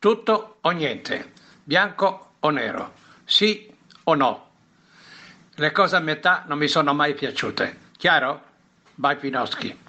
Tutto o niente, bianco o nero, sì o no. Le cose a metà non mi sono mai piaciute. Chiaro? Bye Pinoschi.